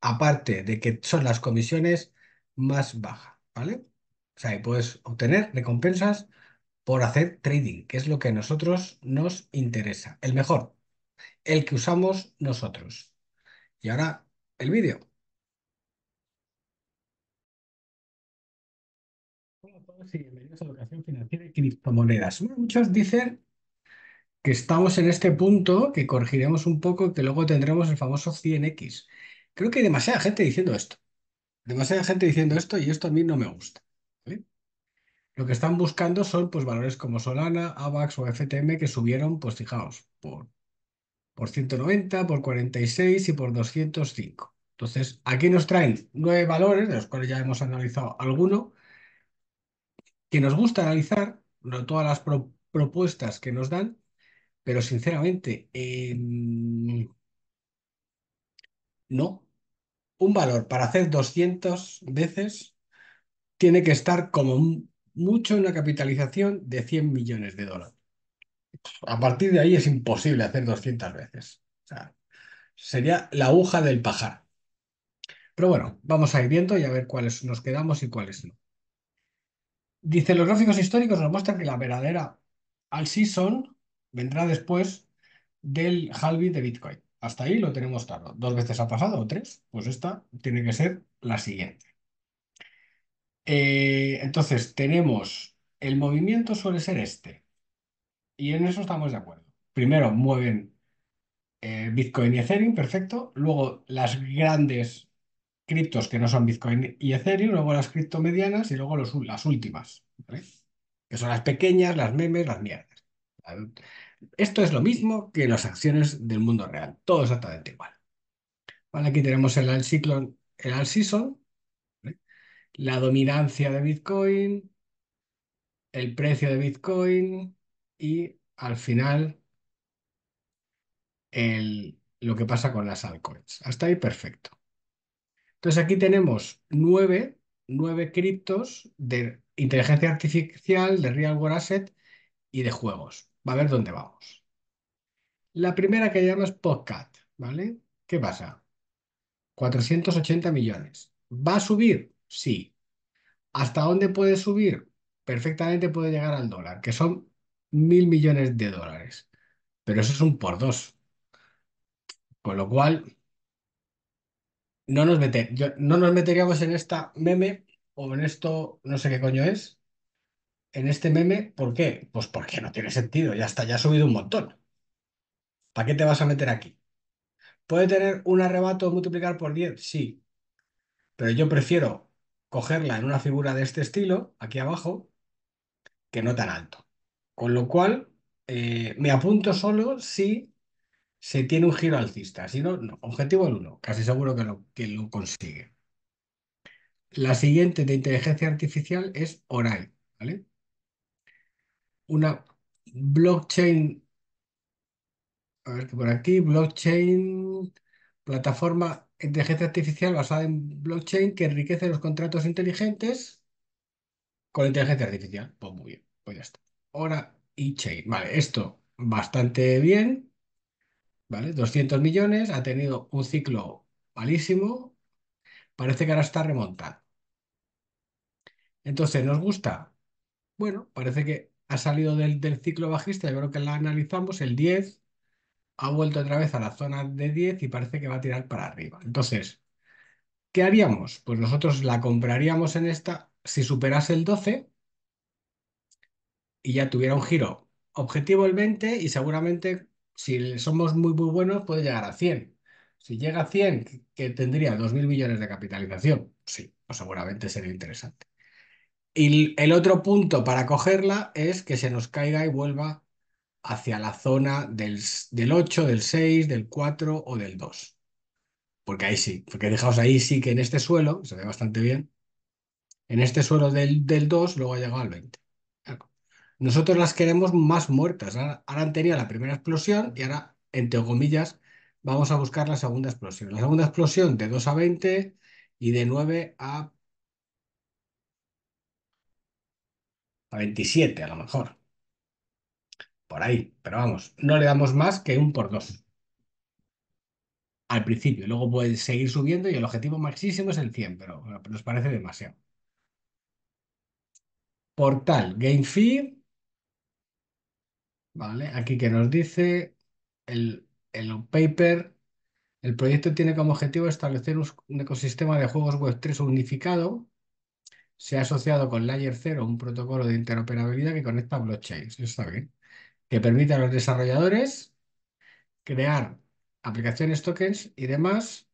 aparte de que son las comisiones más bajas, ¿vale? O sea, puedes obtener recompensas por hacer trading, que es lo que a nosotros nos interesa, el mejor, el que usamos nosotros. Y ahora el vídeo. Hola a todos y bienvenidos a Educación Financiera y Criptomonedas. Muchos dicen que estamos en este punto, que corregiremos un poco, que luego tendremos el famoso 100X. Creo que hay demasiada gente diciendo esto. Demasiada gente diciendo esto y esto a mí no me gusta. Lo que están buscando son pues, valores como Solana, AVAX o FTM que subieron, pues fijaos, por, por 190, por 46 y por 205. Entonces, aquí nos traen nueve valores, de los cuales ya hemos analizado alguno, que nos gusta analizar, no todas las propuestas que nos dan, pero sinceramente, em, no. Un valor para hacer 200 veces tiene que estar como mucho en una capitalización de 100 millones de dólares. A partir de ahí es imposible hacer 200 veces. sería la aguja del pajar. Pero bueno, vamos a ir viendo y a ver cuáles nos quedamos y cuáles no. Dice, los gráficos históricos nos muestran que la verdadera al season vendrá después del halving de Bitcoin. Hasta ahí lo tenemos claro. Dos veces ha pasado, o tres, pues esta tiene que ser la siguiente. Eh, entonces, tenemos el movimiento suele ser este. Y en eso estamos de acuerdo. Primero mueven eh, Bitcoin y Ethereum, perfecto. Luego las grandes criptos que no son Bitcoin y Ethereum, luego las criptomedianas y luego las últimas, Que son las pequeñas, las memes, las mierdas. Esto es lo mismo que las acciones del mundo real, todo exactamente igual. aquí tenemos el alt el all season, la dominancia de Bitcoin, el precio de Bitcoin y al final el, lo que pasa con las altcoins. Hasta ahí perfecto. Entonces aquí tenemos nueve, nueve criptos de inteligencia artificial, de real world asset y de juegos va a ver dónde vamos. La primera que llamas podcast, ¿vale? ¿Qué pasa? 480 millones. ¿Va a subir? Sí. ¿Hasta dónde puede subir? Perfectamente puede llegar al dólar, que son mil millones de dólares. Pero eso es un por dos. Con lo cual, no nos, no nos meteríamos en esta meme o en esto, no sé qué coño es, en este meme, ¿por qué? Pues porque no tiene sentido, ya está, ya ha subido un montón. ¿Para qué te vas a meter aquí? ¿Puede tener un arrebato multiplicar por 10? Sí. Pero yo prefiero cogerla en una figura de este estilo, aquí abajo, que no tan alto. Con lo cual, eh, me apunto solo si se tiene un giro alcista. Si no, no. Objetivo el 1. Casi seguro que lo, que lo consigue. La siguiente de inteligencia artificial es Oral. ¿vale? una blockchain, a ver que por aquí, blockchain, plataforma inteligencia artificial basada en blockchain que enriquece los contratos inteligentes con inteligencia artificial. Pues muy bien, pues ya está. Ahora y Vale, esto bastante bien, ¿vale? 200 millones, ha tenido un ciclo malísimo, parece que ahora está remontado. Entonces, ¿nos gusta? Bueno, parece que ha salido del, ciclo bajista, yo creo que la analizamos, el 10, ha vuelto otra vez a la zona de 10 y parece que va a tirar para arriba. Entonces, ¿qué haríamos? Pues nosotros la compraríamos en esta si superase el 12 y ya tuviera un giro objetivo el 20 y seguramente si somos muy muy buenos puede llegar a 100. Si llega a 100, que tendría 2.000 millones de capitalización, sí, pues seguramente sería interesante. Y el otro punto para cogerla es que se nos caiga y vuelva hacia la zona del, 8, del 6, del 4 o del 2. Porque ahí sí, porque dejaos ahí sí que en este suelo, se ve bastante bien, en este suelo del, 2 luego ha llegado al 20. Nosotros las queremos más muertas. Ahora, ahora han la primera explosión y ahora, entre comillas, vamos a buscar la segunda explosión. La segunda explosión de 2 a 20 y de 9 a a 27 a lo mejor. Por ahí, pero vamos, no le damos más que un por dos. Al principio, luego puede seguir subiendo y el objetivo máximo es el 100, pero nos parece demasiado. Portal, game Vale, aquí que nos dice el, el paper. El proyecto tiene como objetivo establecer un ecosistema de juegos web 3 unificado se ha asociado con Layer 0 un protocolo de interoperabilidad que conecta blockchains, eso está bien, que permite a los desarrolladores crear aplicaciones, tokens y demás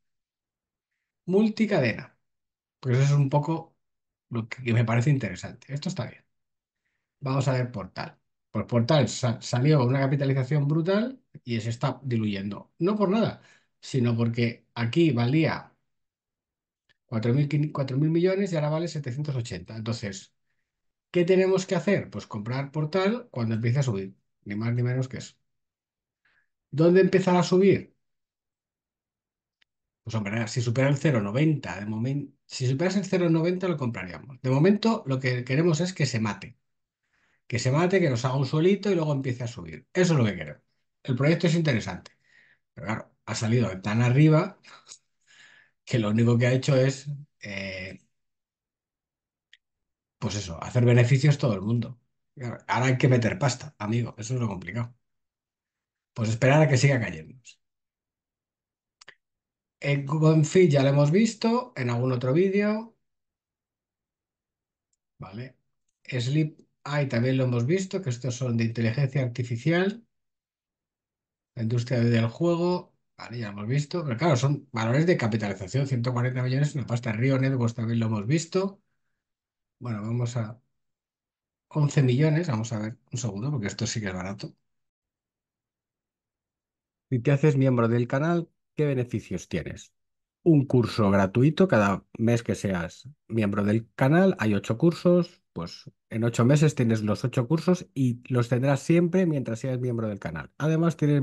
multicadena. Pues eso es un poco lo que me parece interesante. Esto está bien. Vamos a ver Portal. Pues Portal salió una capitalización brutal y se está diluyendo. No por nada, sino porque aquí valía 4.000 millones y ahora vale 780. Entonces, ¿qué tenemos que hacer? Pues comprar portal cuando empiece a subir, ni más ni menos que eso. ¿Dónde empezará a subir? Pues hombre, si supera el 0,90, de momento, si superase el 0,90 lo compraríamos. De momento lo que queremos es que se mate. Que se mate, que nos haga un solito y luego empiece a subir. Eso es lo que queremos. El proyecto es interesante. Pero claro, ha salido tan arriba que lo único que ha hecho es, eh, pues eso, hacer beneficios todo el mundo. Ahora hay que meter pasta, amigo, eso es lo complicado. Pues esperar a que siga cayendo. En Google Fit ya lo hemos visto en algún otro vídeo. Vale. Sleep AI también lo hemos visto, que estos son de inteligencia artificial, la industria del juego, Vale, ya lo hemos visto, pero claro, son valores de capitalización, 140 millones, una pasta. Río Networks también lo hemos visto. Bueno, vamos a 11 millones, vamos a ver un segundo, porque esto sí que es barato. Si te haces miembro del canal, ¿qué beneficios tienes? Un curso gratuito, cada mes que seas miembro del canal, hay ocho cursos, pues en ocho meses tienes los ocho cursos y los tendrás siempre mientras seas miembro del canal. Además, tienes